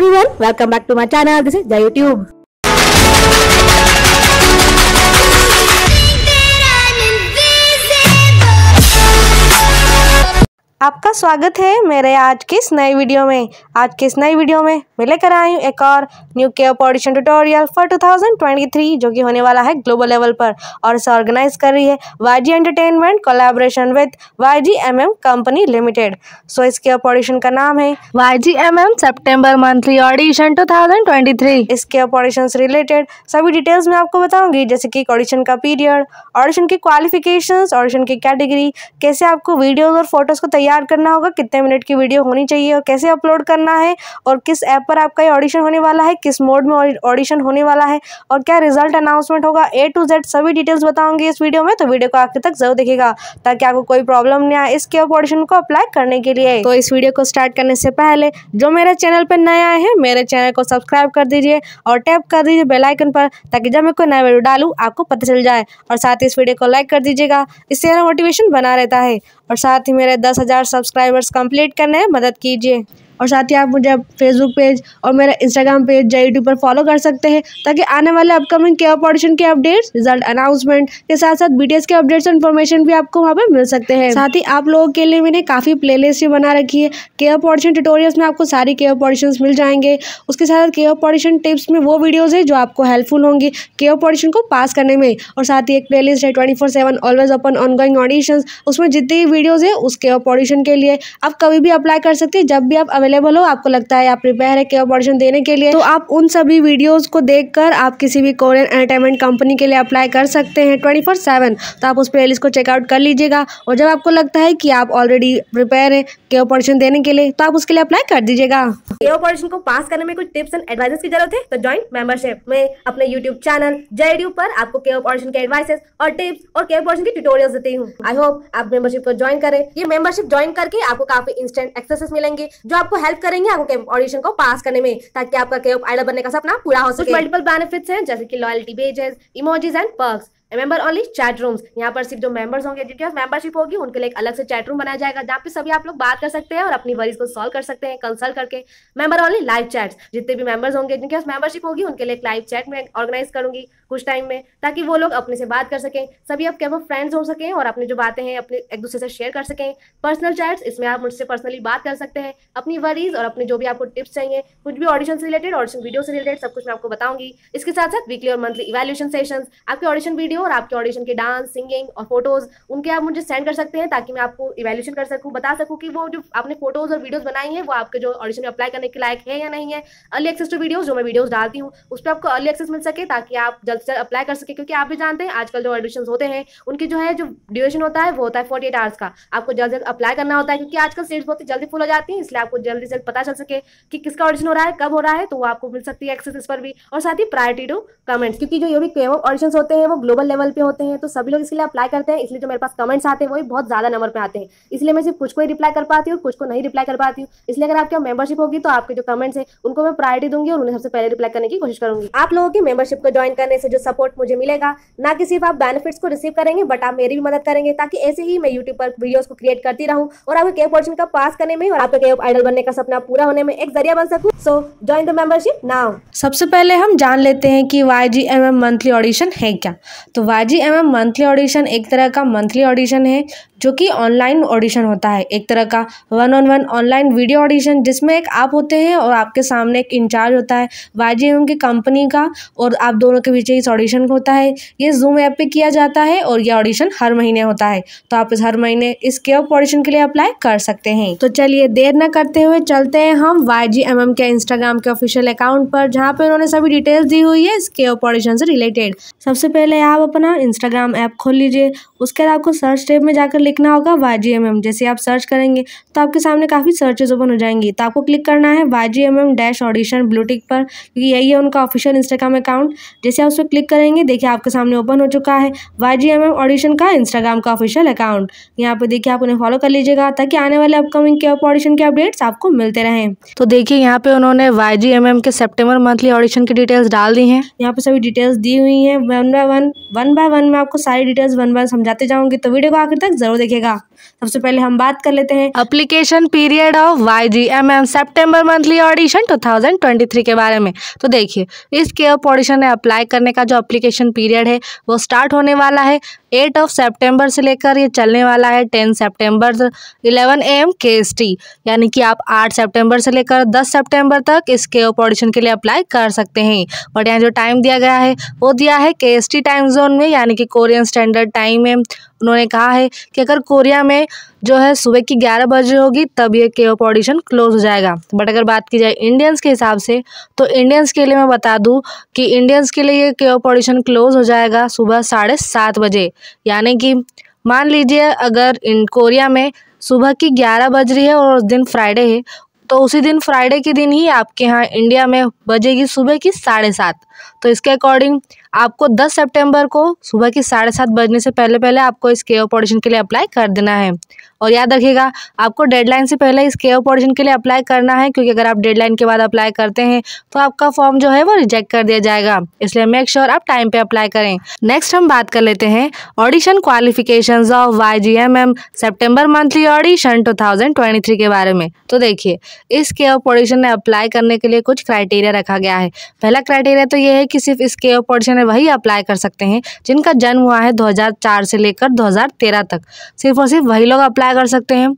Everyone welcome back to my channel this is the YouTube आपका स्वागत है मेरे आज के इस नए वीडियो में आज के इस नए वीडियो में मैं लेकर आई हूँ एक और न्यू के ऑडिशन ट्यूटोरियल फॉर 2023 जो कि होने वाला है ग्लोबल लेवल पर और इसे ऑर्गेनाइज कर रही है YG entertainment collaboration with YG MM company limited so इसके ऑपोडिशन का नाम है M MM September monthly audition twenty three इसके ऑडिशन से रिलेटेड सभी डिटेल्स मैं आपको बताऊंगी जैसे कि ऑडिशन का पीरियड ऑडिशन की क्वालिफिकेशन ऑडिशन की कैटेगरी कैसे आपको वीडियोज और फोटोज को तैयार तैयार करना होगा कितने मिनट की वीडियो होनी चाहिए और कैसे अपलोड करना है और किस ऐप पर आपका ये ऑडिशन होने वाला है किस मोड में ऑडिशन होने वाला है और क्या रिजल्ट अनाउंसमेंट होगा ए टू जेड सभी डिटेल्स बताऊंगी इस वीडियो में तो वीडियो को आखिर तक जरूर देखेगा ताकि आपको कोई प्रॉब्लम नहीं आए इसके ऑडिशन को अप्लाई करने के लिए तो इस वीडियो को स्टार्ट करने से पहले जो मेरे चैनल पर नए आए हैं मेरे चैनल को सब्सक्राइब कर दीजिए और टैप कर दीजिए बेलाइकन पर ताकि जब मैं कोई नया वीडियो डालू आपको पता चल जाए और साथ ही इस वीडियो को लाइक कर दीजिएगा इससे मेरा मोटिवेशन बना रहता है और साथ ही मेरे दस हज़ार सब्सक्राइबर्स कंप्लीट करने में मदद कीजिए और साथ ही आप मुझे फेसबुक पेज और मेरा इंस्टाग्राम पेज या यूट्यूब पर फॉलो कर सकते हैं ताकि आने वाले अपकमिंग के ऑपरेशन के अपडेट्स रिजल्ट अनाउंसमेंट के साथ साथ बीटीएस के अपडेट्स और इन्फॉर्मेशन भी आपको वहाँ पर मिल सकते हैं साथ ही आप लोगों के लिए मैंने काफ़ी प्ले लिस्ट भी बना रखी है के ऑपरेशन ट्यूटोरियल्स में आपको सारी के ऑपरेशन मिल जाएंगे उसके साथ साथ के ऑपरेशन टिप्स में वो वीडियोज़ है जो आपको हेल्पफुल होंगी के ऑपरेशन को पास करने में और साथ ही एक प्ले लिस्ट है twenty four seven always open ongoing audition उसमें जितनी वीडियोज़ है उसके ऑपरेशन के लिए आप कभी भी अप्लाई कर सकते हैं जब भी आप अवेलेबल अवेलेबल हो आपको लगता है आप प्रिपेयर है केयर ऑपरेशन देने के लिए तो आप उन सभी वीडियोज़ को देख कर आप किसी भी कोरियन एंटरटेनमेंट कंपनी के लिए अप्लाई कर सकते हैं ट्वेंटी फोर सेवन तो आप उस प्ले को चेकआउट कर लीजिएगा और जब आपको लगता है कि आप ऑलरेडी प्रिपेयर है के ऑपरेशन देने के लिए तो आप उसके लिए अप्लाई कर दीजिएगा केयर पोर्शन को पास करने में कुछ टिप्स एंड एडवाइस की जरूरत है तो ज्वाइंट मेंबरशिप में अपने यूट्यूब चैनल जेडीयू पर आपको के ऑपरेशन के एडवाइसेस और टिप्स और के ऑपरेशन के ट्यूटोरियल्स देती हूँ आई होप आप मेंबरशिप को ज्वाइन करें ये मेंबरशिप ज्वाइन करके आपको काफी इंस्टेंट एक्सेस मिलेंगे जो आपको हेल्प करेंगे आपको ऑडिशन को पास करने में ताकि आपका आइडल बनने का सपना पूरा हो सके मल्टीपल बेनिफिट्स हैं जैसे कि loyalty badges emojis and perks member only chat rooms यहाँ पर सिर्फ जो मेंबर्स होंगे जिनके पास मेंबरशिप होगी उनके लिए एक अलग से चैट रूम बनाया जाएगा जहाँ पे सभी आप लोग बात कर सकते हैं और अपनी वरीज को सॉल्व कर सकते हैं कंसल्ट करके मेंबर ओनली लाइव चैट्स जितने भी मेंबर्स होंगे जिनके पास मेंबरशिप होगी उनके लिए एक लाइव चैट में ऑर्गेनाइज करूंगी कुछ टाइम में ताकि वो लोग अपने से बात कर सकें सभी आप क्या फ्रेंड्स हो सकें और अपनी जो बातें हैं अपने एक दूसरे से शेयर कर सकें पर्सनल चैट्स इसमें आप मुझसे पर्सनली बात कर सकते हैं अपनी वरीज और अपने जो भी आपको टिप्स चाहिए कुछ भी ऑडिशन से रिलेटेड ऑडिशन वीडियो से रिलेटेड सब कुछ मैं आपको बताऊंगी इसके साथ साथ वीकली और मंथली इवेल्यूशन सेशन आपके ऑडिशन वीडियो हो और आपके ऑडिशन के डांस सिंगिंग और फोटोज उनके आप मुझे सेंड कर सकते हैं ताकि मैं आपको इवेल्यूशन कर सकूँ बता सकूँ कि वो जो आपने फोटोज और वीडियोज बनाई है वो आपके जो ऑडिशन में अप्लाई करने के लायक है या नहीं है अर्ली एक्सेस टू वीडियोज जो मैं वीडियोज डालती हूँ उस पर आपको अर्ली एक्सेस मिल सके ताकि आप जल्द से जल्द अप्लाई कर सके क्योंकि आप भी जानते हैं आजकल जो ऑडिशन होते हैं उनके जो है जो ड्यूरेशन होता है वो होता है फोर्टी एट आवर्स का आपको जल्द जल्द अप्लाई करना होता है क्योंकि आजकल सीट्स बहुत जल्दी फुल हो जाती है इसलिए आपको जल्दी से जल्द पता चल सके कि किसका ऑडिशन हो रहा है कब हो रहा है तो वो आपको मिल सकती है एक्सेस इस पर भी और साथ ही प्रायोरिटी टू कमेंट्स क्योंकि जो ये भी ऑडिशन होते हैं वो ग्लोबल लेवल पे होते हैं तो सभी लोग इसके लिए अप्लाई करते हैं इसलिए जो मेरे पास कमेंट्स आते हैं वो भी बहुत ज़्यादा नंबर पे आते हैं इसलिए मैं सिर्फ कुछ को ही रिप्लाई कर पाती हूँ कुछ को नहीं रिप्लाई कर पाती हूँ इसलिए अगर आपके मेंबरशिप होगी तो आपके जो कमेंट्स है उनको मैं प्रायोरिटी दूंगी और उन्हें सबसे पहले रिप्लाई करने की कोशिश करूंगी आप लोगों की मेंबरशिप को ज्वाइन करने से जो सपोर्ट मुझे मिलेगा ना कि सिर्फ आप बेनिफिट्स को रिसीव करेंगे बट आप मेरी भी मदद करेंगे ताकि ऐसे ही मैं यूट्यूब पर वीडियोज को क्रिएट करती रहूँ और आपके के पोर्शन का पास करने में और आपके के आइडल बनने का सपना पूरा होने में एक जरिया बन सकूँ so join the membership now सबसे पहले हम जान लेते हैं कि Y G M M monthly audition है क्या तो तो वाई एम मंथली ऑडिशन एक तरह का मंथली ऑडिशन है जो कि ऑनलाइन ऑडिशन होता है एक तरह का one on one online video audition जिसमें एक आप होते हैं और आपके सामने एक इंचार्ज होता है वाई एम की कंपनी का और आप दोनों के बीच इस ऑडिशन होता है ये जूम ऐप पे किया जाता है और यह ऑडिशन हर महीने होता है तो आप इस हर महीने इस के ऑडिशन के लिए अप्लाई कर सकते हैं तो चलिए देर न करते हुए चलते हैं हम वाई एम के इंस्टाग्राम के ऑफिशियल अकाउंट पर जहाँ पे उन्होंने सभी डिटेल्स दी हुई है इस केप ऑडिशन से रिलेटेड सबसे पहले आप अपना इंस्टाग्राम ऐप खोल लीजिए उसके बाद आपको सर्च टेप में जाकर लिखना होगा वाई जी एम एम जैसे आप सर्च करेंगे तो आपके सामने काफ़ी सर्चेज ओपन हो जाएंगी तो आपको क्लिक करना है Y G M M dash audition blue tick पर क्योंकि यही है उनका ऑफिशियल इंस्टाग्राम अकाउंट जैसे आप उस पर क्लिक करेंगे देखिए आपके सामने ओपन हो चुका है Y G M M audition का इंस्टाग्राम का ऑफिशियल अकाउंट यहाँ पर देखिए आप उन्हें फॉलो कर लीजिएगा ताकि आने वाले अपकमिंग के ऑडिशन के अपडेट्स आपको मिलते रहें तो देखिए यहाँ पे उन्होंने वाई जी एम एम के सेप्टेम्बर मंथली ऑडिशन की डिटेल्स डाल दी हैं यहाँ पर सभी डिटेल्स दी हुई हैं one by one one by one में आपको सारी डिटेल्स वन बाय समझा समझाते जाऊंगी तो वीडियो को आखिर तक जरूर देखेगा सबसे पहले हम बात कर लेते हैं application period of Y G M M September monthly audition two thousand twenty three के बारे में तो देखिए इस के ऑफ ऑडिशन में अप्लाई करने का जो अप्लीकेशन पीरियड है वो स्टार्ट होने वाला है एट ऑफ सेप्टेम्बर से लेकर ये चलने वाला है ten September eleven A M K S T यानी कि आप आठ सेप्टेम्बर से लेकर दस सेप्टेम्बर तक इस के ऑफ ऑडिशन के लिए अप्लाई कर सकते हैं बट यहाँ जो टाइम दिया गया है वो दिया है के एस टी टाइम जोन में यानी कि कोरियन स्टैंडर्ड टाइम में उन्होंने कहा है कि अगर कोरिया में जो है सुबह की ग्यारह बजे होगी तब ये के ऑफ ऑडिशन क्लोज हो जाएगा बट अगर बात की जाए इंडियंस के हिसाब से तो इंडियंस के लिए मैं बता दूं कि इंडियंस के लिए ये के ऑफ ऑडिशन क्लोज हो जाएगा सुबह साढ़े सात बजे यानी कि मान लीजिए अगर इन कोरिया में सुबह की ग्यारह बज रही है और उस दिन फ्राइडे है तो उसी दिन फ्राइडे के दिन ही आपके यहाँ इंडिया में बजेगी सुबह की साढ़े सात तो इसके अकॉर्डिंग आपको 10 सितंबर को सुबह की साढ़े सात बजने से पहले पहले आपको इस के ऑपरेशन के लिए अप्लाई कर देना है और याद रखिएगा आपको डेडलाइन से पहले इस के ऑपरेशन के लिए अप्लाई करना है क्योंकि अगर आप डेडलाइन के बाद अप्लाई करते हैं तो आपका फॉर्म जो है वो रिजेक्ट कर दिया जाएगा इसलिए मेक श्योर sure आप टाइम पर अप्लाई करें नेक्स्ट हम बात कर लेते हैं audition qualification of Y G M M September monthly audition two thousand twenty three के बारे में तो देखिए इस के ऑफ ऑडिशन में अप्लाई करने के लिए कुछ क्राइटेरिया रखा गया है पहला क्राइटेरिया तो ये है कि सिर्फ इस के ऑफ ऑडिशन में वही अप्लाई कर सकते हैं जिनका जन्म हुआ है 2004 से लेकर 2013 तक सिर्फ और सिर्फ वही लोग अप्लाई कर सकते हैं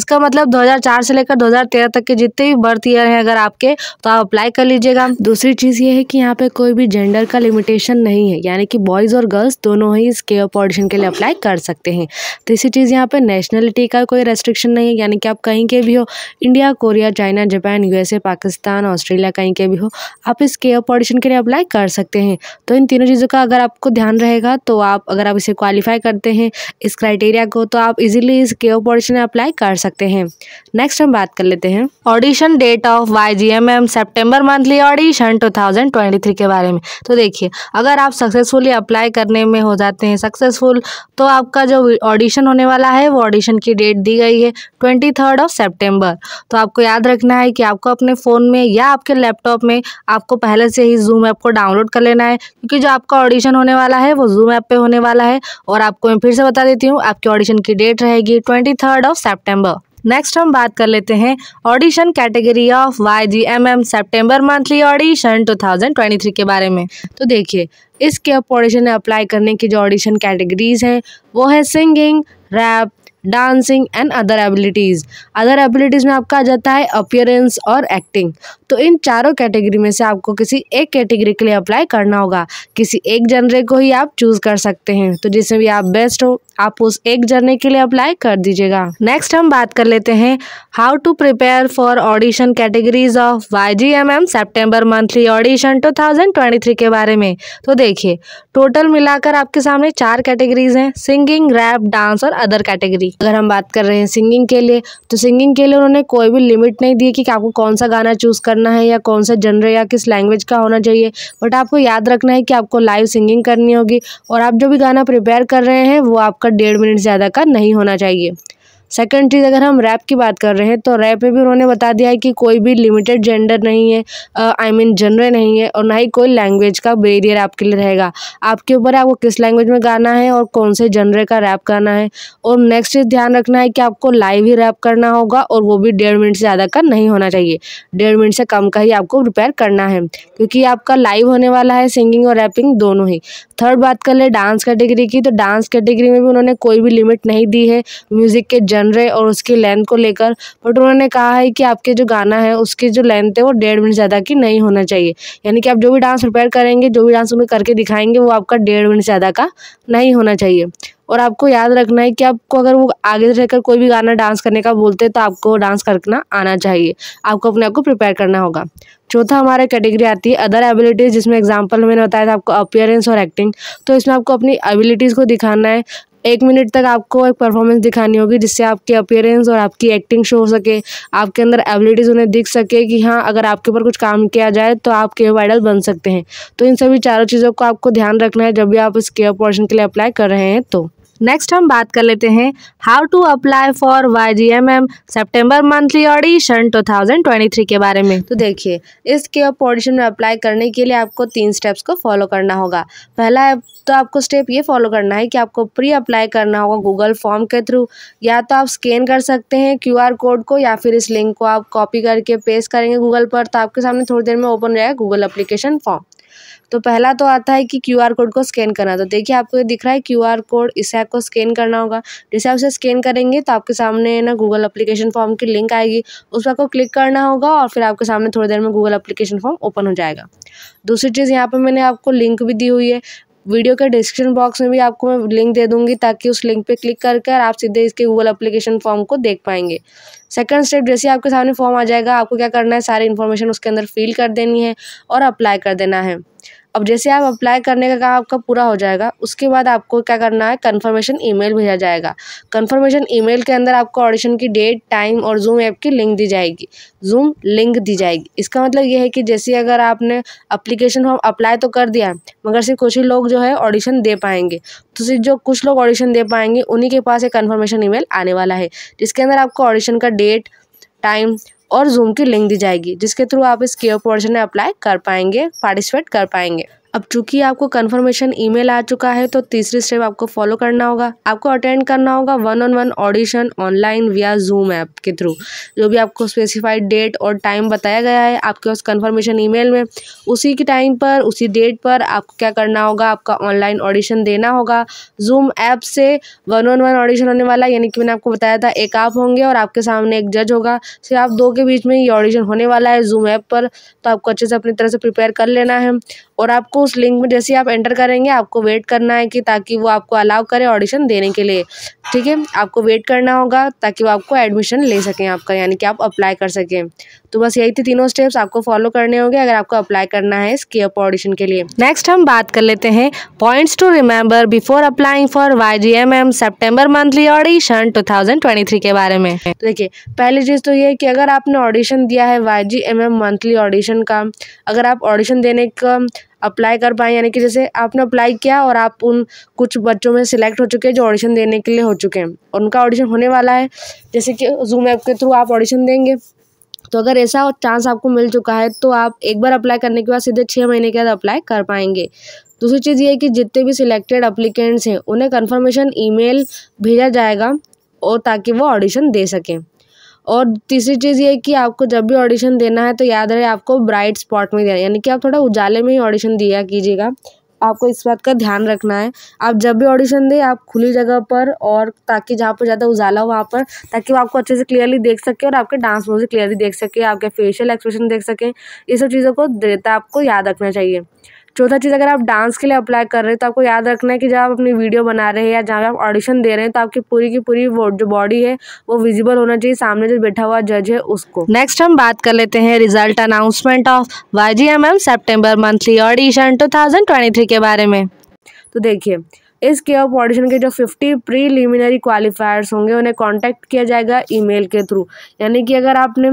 इसका मतलब 2004 से लेकर 2013 तक के जितने भी बर्थ ईयर हैं अगर आपके तो आप अप्लाई कर लीजिएगा दूसरी चीज़ ये है कि यहाँ पर कोई भी जेंडर का लिमिटेशन नहीं है यानी कि बॉयज़ और गर्ल्स दोनों ही इस केयर पोर्शन के लिए अप्लाई कर सकते हैं तीसरी तो चीज़ यहाँ पर नेशनलिटी का कोई रेस्ट्रिक्शन नहीं है यानी कि आप कहीं के भी हो India Korea China Japan USA Pakistan Australia कहीं के भी हो आप इस केयर पोर्शन के लिए अप्लाई कर सकते हैं तो इन तीनों चीज़ों का अगर आपको ध्यान रहेगा तो आप अगर आप इसे क्वालिफाई करते हैं इस क्राइटेरिया को तो आप इजीली इस के में अप्लाई कर सकते हैं नेक्स्ट हम बात कर लेते हैं audition date of Y G M M September monthly audition two thousand twenty three के बारे में तो देखिए अगर आप सक्सेसफुली अप्लाई करने में हो जाते हैं सक्सेसफुल तो आपका जो ऑडिशन होने वाला है वो ऑडिशन की डेट दी गई है ट्वेंटी थर्ड ऑफ सेप्टेम्बर तो आपको याद रखना है कि आपको अपने फ़ोन में या आपके लैपटॉप में आपको पहले से ही जूम ऐप को डाउनलोड कर लेना है क्योंकि जो आपका ऑडिशन होने वाला है वो जूम ऐप पे होने वाला है और आपको मैं फिर से बता देती हूँ आपके ऑडिशन की डेट रहेगी twenty third of September next हम बात कर लेते हैं audition category of Y G M M September monthly audition 2023 के बारे में तो देखिए इसके ऑडिशन अप्लाई करने की जो ऑडिशन कैटेगरीज हैं वो है singing rap dancing and other abilities other abilities में आपका आ जाता है अपियरेंस और एक्टिंग तो इन चारों कैटेगरी में से आपको किसी एक कैटेगरी के लिए अप्लाई करना होगा किसी एक जनरे को ही आप चूज़ कर सकते हैं तो जिसमें भी आप बेस्ट हो आप उस एक जर्नी के लिए अप्लाई कर दीजिएगा नेक्स्ट हम बात कर लेते हैं how to prepare for audition categories of Y G M M September monthly audition two thousand twenty three के बारे में तो देखिए टोटल मिलाकर आपके सामने चार कैटेगरीज हैं सिंगिंग रैप डांस और अदर कैटेगरी अगर हम बात कर रहे हैं सिंगिंग के लिए तो सिंगिंग के लिए उन्होंने कोई भी लिमिट नहीं दी कि आपको कौन सा गाना चूज़ करना है या कौन सा जनर या किस लैंग्वेज का होना चाहिए बट आपको याद रखना है कि आपको लाइव सिंगिंग करनी होगी और आप जो भी गाना प्रिपेयर कर रहे हैं वो आपका पर डेढ़ मिनट ज़्यादा का नहीं होना चाहिए सेकेंड चीज़ अगर हम रैप की बात कर रहे हैं तो रैप में भी उन्होंने बता दिया है कि कोई भी लिमिटेड जेंडर नहीं है आई मीन जनर नहीं है और ना ही कोई लैंग्वेज का बेरियर आपके लिए रहेगा आपके ऊपर है आपको किस लैंग्वेज में गाना है और कौन से जनरे का रैप गाना है और नेक्स्ट चीज़ ध्यान रखना है कि आपको लाइव ही रैप करना होगा और वो भी डेढ़ मिनट से ज़्यादा का नहीं होना चाहिए डेढ़ मिनट से कम का ही आपको प्रिपेयर करना है क्योंकि आपका लाइव होने वाला है सिंगिंग और रैपिंग दोनों ही थर्ड बात कर ले डांस कैटेगरी की तो डांस कैटेगरी में भी उन्होंने कोई भी लिमिट नहीं दी है म्यूज़िक के जनरे और उसकी लेंथ को लेकर बट उन्होंने कहा है कि आपके जो गाना है उसकी जो लेंथ है वो डेढ़ मिनट ज़्यादा की नहीं होना चाहिए यानी कि आप जो भी डांस प्रिपेयर करेंगे जो भी डांस उन्हें करके दिखाएंगे वो आपका डेढ़ मिनट ज़्यादा का नहीं होना चाहिए और आपको याद रखना है कि आपको अगर वो आगे रहकर कोई भी गाना डांस करने का बोलते हैं तो आपको डांस करना आना चाहिए आपको अपने आप को प्रिपेयर करना होगा चौथा हमारा कैटेगरी आती है अदर एबिलिटीज़ जिसमें एग्जाम्पल मैंने बताया था आपको अपियरेंस और एक्टिंग तो इसमें आपको अपनी एबिलिटीज़ को दिखाना है एक मिनट तक आपको एक परफॉर्मेंस दिखानी होगी जिससे आपकी अपियरेंस और आपकी एक्टिंग शो हो सके आपके अंदर एबिलिटीज़ उन्हें दिख सके कि हाँ अगर आपके ऊपर कुछ काम किया जाए तो आप के वाइडल बन सकते हैं तो इन सभी चारों चीज़ों को आपको ध्यान रखना है जब भी आप इस के पोर्शन के लिए अप्लाई कर रहे हैं तो नेक्स्ट हम बात कर लेते हैं how to apply for Y G M M September monthly audition two thousand twenty three के बारे में तो देखिए इसके ऑडिशन में अप्लाई करने के लिए आपको तीन स्टेप्स को फॉलो करना होगा पहला तो आपको स्टेप ये फॉलो करना है कि आपको प्री अप्लाई करना होगा गूगल फॉर्म के थ्रू या तो आप स्कैन कर सकते हैं क्यू आर कोड को या फिर इस लिंक को आप कॉपी करके पेस्ट करेंगे गूगल पर तो आपके सामने थोड़ी देर में ओपन रहेगा गूगल अप्लीकेशन फॉर्म तो पहला तो आता है कि क्यू आर कोड को स्कैन करना तो देखिए आपको ये दिख रहा है क्यू आर कोड ऐप को स्कैन करना होगा जैसे आप उसे स्कैन करेंगे तो आपके सामने ना गूगल अप्लीकेशन फॉर्म की लिंक आएगी उस पर आपको क्लिक करना होगा और फिर आपके सामने थोड़ी देर में गूगल अप्लीकेशन फॉर्म ओपन हो जाएगा दूसरी चीज़ यहाँ पर मैंने आपको लिंक भी दी हुई है वीडियो के डिस्क्रिप्शन बॉक्स में भी आपको मैं लिंक दे दूंगी ताकि उस लिंक पे क्लिक करके आप सीधे इसके गूगल एप्लीकेशन फॉर्म को देख पाएंगे सेकंड स्टेप जैसे आपके सामने फॉर्म आ जाएगा आपको क्या करना है सारी इन्फॉर्मेशन उसके अंदर फिल कर देनी है और अप्लाई कर देना है अब जैसे आप अप्लाई करने का काम आपका पूरा हो जाएगा उसके बाद आपको क्या करना है कन्फर्मेशन ईमेल भेजा जाएगा कन्फर्मेशन ईमेल के अंदर आपको ऑडिशन की डेट टाइम और जूम ऐप की लिंक दी जाएगी जूम लिंक दी जाएगी इसका मतलब यह है कि जैसे अगर आपने अप्लीकेशन फॉर्म अप्लाई तो कर दिया मगर सिर्फ कुछ ही लोग जो है ऑडिशन दे पाएंगे तो सिर्फ जो कुछ लोग ऑडिशन दे पाएंगे उन्हीं के पास एक कन्फर्मेशन ई आने वाला है जिसके अंदर आपको ऑडिशन का डेट टाइम और जूम की लिंक दी जाएगी जिसके थ्रू आप इस केयर पोर्शन में अप्लाई कर पाएंगे पार्टिसिपेट कर पाएंगे अब चूंकि आपको कन्फर्मेशन ईमेल आ चुका है तो तीसरी स्टेप आपको फॉलो करना होगा आपको अटेंड करना होगा one on one audition online via Zoom app के थ्रू जो भी आपको स्पेसिफाइड डेट और टाइम बताया गया है आपके उस कन्फर्मेशन ईमेल में उसी के टाइम पर उसी डेट पर आपको क्या करना होगा आपका ऑनलाइन ऑडिशन देना होगा जूम ऐप से वन ऑन वन ऑडिशन होने वाला यानी कि मैंने आपको बताया था एक आप होंगे और आपके सामने एक जज होगा फिर तो आप दो के बीच में ये ऑडिशन होने वाला है जूम ऐप पर तो आपको अच्छे से अपनी तरह से प्रिपेयर कर लेना है और आपको उस लिंक में जैसे आप एंटर करेंगे आपको वेट करना है कि ताकि वो आपको अलाउ करे ऑडिशन देने के लिए ठीक है आपको वेट करना होगा ताकि वो आपको एडमिशन ले सकें आपका यानी कि आप अप्लाई कर सकें तो बस यही थी तीनों स्टेप्स आपको फॉलो करने होंगे अगर आपको अप्लाई करना है इसके अप ऑडिशन के लिए नेक्स्ट हम बात कर लेते हैं points to remember before applying for Y G M M September monthly audition two thousand twenty three के बारे में तो देखिए पहली चीज़ तो ये है कि अगर आपने ऑडिशन दिया है Y G M M monthly audition का अगर आप ऑडिशन देने का अप्लाई कर पाएँ यानी कि जैसे आपने अप्लाई किया और आप उन कुछ बच्चों में सिलेक्ट हो चुके हैं जो ऑडिशन देने के लिए हो चुके हैं और उनका ऑडिशन होने वाला है जैसे कि जूम ऐप के थ्रू आप ऑडिशन देंगे तो अगर ऐसा चांस आपको मिल चुका है तो आप एक बार अप्लाई करने के बाद सीधे छः महीने के बाद अप्लाई कर पाएंगे दूसरी चीज़ ये है कि जितने भी सिलेक्टेड अप्लीकेंट्स हैं उन्हें कन्फर्मेशन ईमेल भेजा जाएगा और ताकि वो ऑडिशन दे सकें और तीसरी चीज़ ये कि आपको जब भी ऑडिशन देना है तो याद रहे आपको ब्राइट स्पॉट में देना यानी कि आप थोड़ा उजाले में ही ऑडिशन दिया कीजिएगा आपको इस बात का ध्यान रखना है आप जब भी ऑडिशन दें आप खुली जगह पर और ताकि जहाँ पर ज़्यादा उजाला हो वहाँ पर ताकि वो आपको अच्छे से क्लियरली देख सके और आपके डांस मूव क्लियरली देख सके आपके फेशियल एक्सप्रेशन देख सकें ये सब चीज़ों को देता आपको याद रखना चाहिए चौथा चीज़ अगर आप डांस के लिए अप्लाई कर रहे हैं तो आपको याद रखना है कि जब आप अपनी वीडियो बना रहे हैं या जहाँ आप ऑडिशन दे रहे हैं तो आपकी पूरी की पूरी जो बॉडी है वो विजिबल होना चाहिए सामने जो बैठा हुआ जज है उसको नेक्स्ट हम बात कर लेते हैं result announcement of Y G M M September monthly audition two thousand twenty three के बारे में तो देखिए इस के ऑफ ऑडिशन के जो फिफ्टी प्रीलिमिनरी क्वालिफायर्स होंगे उन्हें कांटेक्ट किया जाएगा ईमेल के थ्रू यानी कि अगर आपने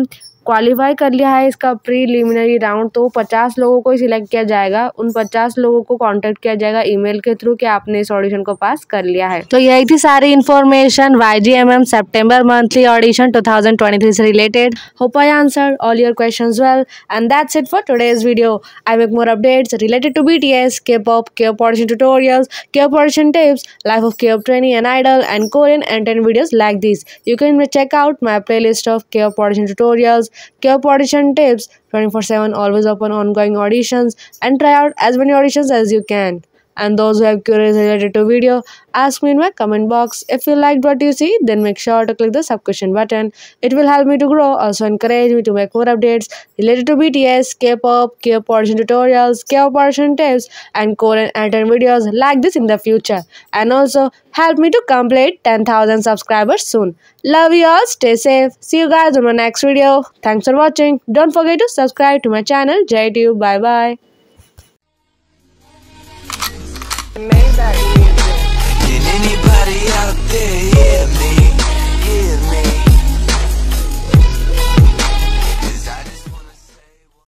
क्वालिफाई कर लिया है इसका प्रीलिमिनरी राउंड तो पचास लोगों को ही सिलेक्ट किया जाएगा उन पचास लोगों को कांटेक्ट किया जाएगा ईमेल के थ्रू कि आपने इस ऑडिशन को पास कर लिया है तो यही थी सारी information Y G M M September monthly audition two thousand twenty three से related hope I answer all your question well and that's it for today's video I make more updates related to B T S K pop K operation tutorials, K operation tips life of K of training and idol and Korean and ten videos like this you can check out my playlist of के operation tutorials Keep audition tips 24 7, always open ongoing auditions and try out as many auditions as you can and those who have queries related to video ask me in my comment box if you liked what you see then make sure to click the subscription button it will help me to grow also encourage me to make more updates related to bts k-pop k portion tutorials k portion tips and korean entertainment videos like this in the future and also help me to complete 10,000 subscribers soon. Love you all. Stay safe. See you guys in my next video. Thanks for watching. Don't forget to subscribe to my channel JTube. Bye bye. Maybach music. Can anybody out there hear me?